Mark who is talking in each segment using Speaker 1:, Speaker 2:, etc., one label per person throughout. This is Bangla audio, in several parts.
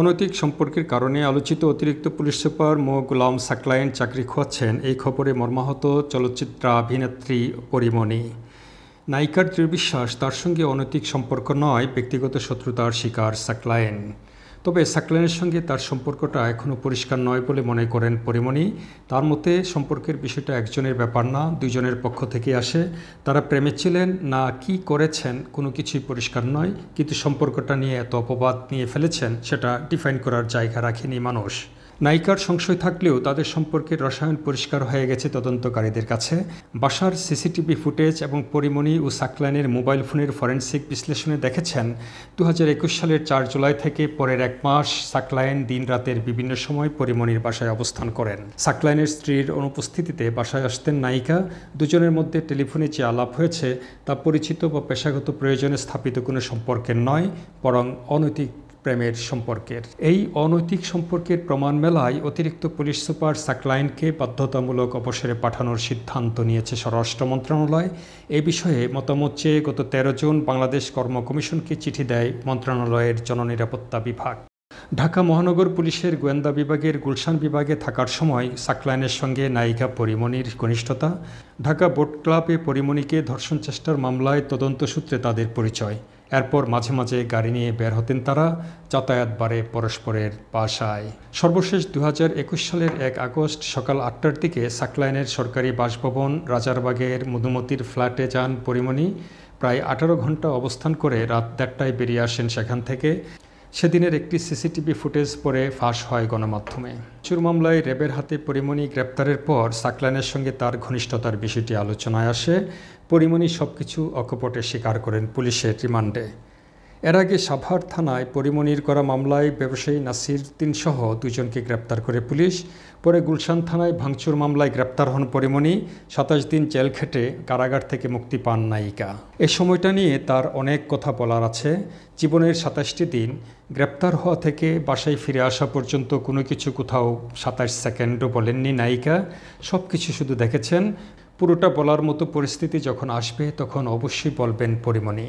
Speaker 1: অনৈতিক সম্পর্কের কারণে আলোচিত অতিরিক্ত পুলিশ সুপার মো গুলাম সাকলায়েন চাকরি খোয়াচ্ছেন এই খবরে মর্মাহত চলচ্চিত্রাভিনেত্রী পরিমণি নায়িকার বিশ্বাস তার সঙ্গে অনৈতিক সম্পর্ক নয় ব্যক্তিগত শত্রুতার শিকার সাকলায়েন তবে সাকলেনের সঙ্গে তার সম্পর্কটা এখনও পরিষ্কার নয় বলে মনে করেন পরিমণি তার মতে সম্পর্কের বিষয়টা একজনের ব্যাপার না দুজনের পক্ষ থেকে আসে তারা প্রেমে ছিলেন না কি করেছেন কোনো কিছুই পরিষ্কার নয় কিন্তু সম্পর্কটা নিয়ে এত অপবাদ নিয়ে ফেলেছেন সেটা ডিফাইন করার জায়গা রাখেনি মানুষ নায়িকার সংশয় থাকলেও তাদের সম্পর্কে রসায়ন পরিষ্কার হয়ে গেছে তদন্তকারীদের কাছে বাসার সিসিটিভি ফুটেজ এবং পরিমণি ও সাকলাইনের মোবাইল ফোনের ফরেন্সিক বিশ্লেষণে দেখেছেন দু সালের চার জুলাই থেকে পরের এক মাস সাকলাইন দিন রাতের বিভিন্ন সময় পরিমণির বাসায় অবস্থান করেন সাকলাইনের স্ত্রীর অনুপস্থিতিতে বাসায় আসতেন নায়িকা দুজনের মধ্যে টেলিফোনে যে আলাপ হয়েছে তা পরিচিত বা পেশাগত প্রয়োজনে স্থাপিত কোনো সম্পর্কের নয় বরং অনৈতিক প্রেমের সম্পর্কের এই অনৈতিক সম্পর্কের প্রমাণ মেলায় অতিরিক্ত পুলিশ সুপার সাকলাইনকে বাধ্যতামূলক অবসরে পাঠানোর সিদ্ধান্ত নিয়েছে স্বরাষ্ট্র মন্ত্রণালয় এ বিষয়ে মতামত চেয়ে গত তেরো জুন বাংলাদেশ কর্ম কমিশনকে চিঠি দেয় মন্ত্রণালয়ের জননিরাপত্তা বিভাগ ঢাকা মহানগর পুলিশের গোয়েন্দা বিভাগের গুলশান বিভাগে থাকার সময় সাকলাইনের সঙ্গে নায়িকা পরিমণির ঘনিষ্ঠতা ঢাকা বোট ক্লাবে পরিমণিকে ধর্ষণ চেষ্টার মামলায় তদন্ত সূত্রে তাদের পরিচয় এরপর মাঝে মাঝে গাড়ি নিয়ে বের হতেন তারা যাতায়াত বাড়ে পরস্পরের বাসায় সর্বশেষ দু একুশ সালের এক আগস্ট সকাল আটটার দিকে সাকলাইনের সরকারি বাসভবন রাজারবাগের মধুমতির ফ্ল্যাটে যান পরিমণি প্রায় আঠারো ঘন্টা অবস্থান করে রাত দেড়টায় বেরিয়ে আসেন সেখান থেকে সেদিনের একটি সিসিটিভি ফুটেজ পরে ফাঁস হয় গণমাধ্যমে চুর মামলায় র্যাবের হাতে পরিমণি গ্রেপ্তারের পর সাকলানের সঙ্গে তার ঘনিষ্ঠতার বিষয়টি আলোচনায় আসে পরিমণি সবকিছু অকপটে স্বীকার করেন পুলিশের রিমান্ডে এর আগে সাভার থানায় পরিমনির করা মামলায় ব্যবসায়ী নাসির তিনসহ দুজনকে গ্রেপ্তার করে পুলিশ পরে গুলশান থানায় ভাঙচুর মামলায় গ্রেপ্তার হন পরিমণি সাতাশ দিন জেল খেটে কারাগার থেকে মুক্তি পান নায়িকা এ সময়টা নিয়ে তার অনেক কথা বলার আছে জীবনের সাতাশটি দিন গ্রেপ্তার হওয়া থেকে বাসায় ফিরে আসা পর্যন্ত কোনো কিছু কোথাও সাতাশ সেকেন্ডও বলেননি নায়িকা সব কিছু শুধু দেখেছেন পুরোটা বলার মতো পরিস্থিতি যখন আসবে তখন অবশ্যই বলবেন পরিমণি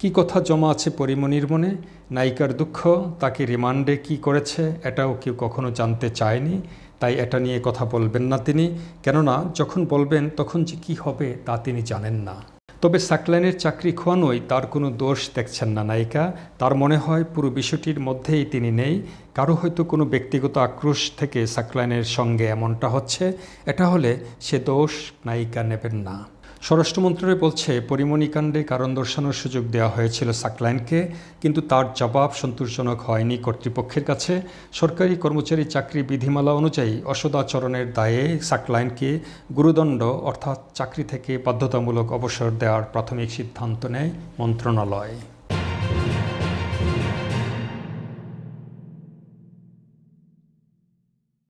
Speaker 1: কি কথা জমা আছে পরিমণির মনে নায়িকার দুঃখ তাকে রিমান্ডে কি করেছে এটাও কেউ কখনো জানতে চায়নি তাই এটা নিয়ে কথা বলবেন না তিনি কেননা যখন বলবেন তখন যে কী হবে তা তিনি জানেন না তবে সাকলাইনের চাকরি খোয়ানোই তার কোনো দোষ দেখছেন না নায়িকা তার মনে হয় পুরো বিষয়টির মধ্যেই তিনি নেই কারো হয়তো কোনো ব্যক্তিগত আক্রোশ থেকে সাকলাইনের সঙ্গে এমনটা হচ্ছে এটা হলে সে দোষ নায়িকা নেবেন না স্বরাষ্ট্র বলছে পরিমণিকাণ্ডে কারণ দর্শানোর সুযোগ দেওয়া হয়েছিল সাকলাইনকে কিন্তু তার জবাব সন্তোষজনক হয়নি কর্তৃপক্ষের কাছে সরকারি কর্মচারী চাকরি বিধিমালা অনুযায়ী অসদাচরণের দায়ে সাকলাইনকে গুরুদণ্ড অর্থাৎ চাকরি থেকে বাধ্যতামূলক অবসর দেওয়ার প্রাথমিক সিদ্ধান্ত নেয় মন্ত্রণালয়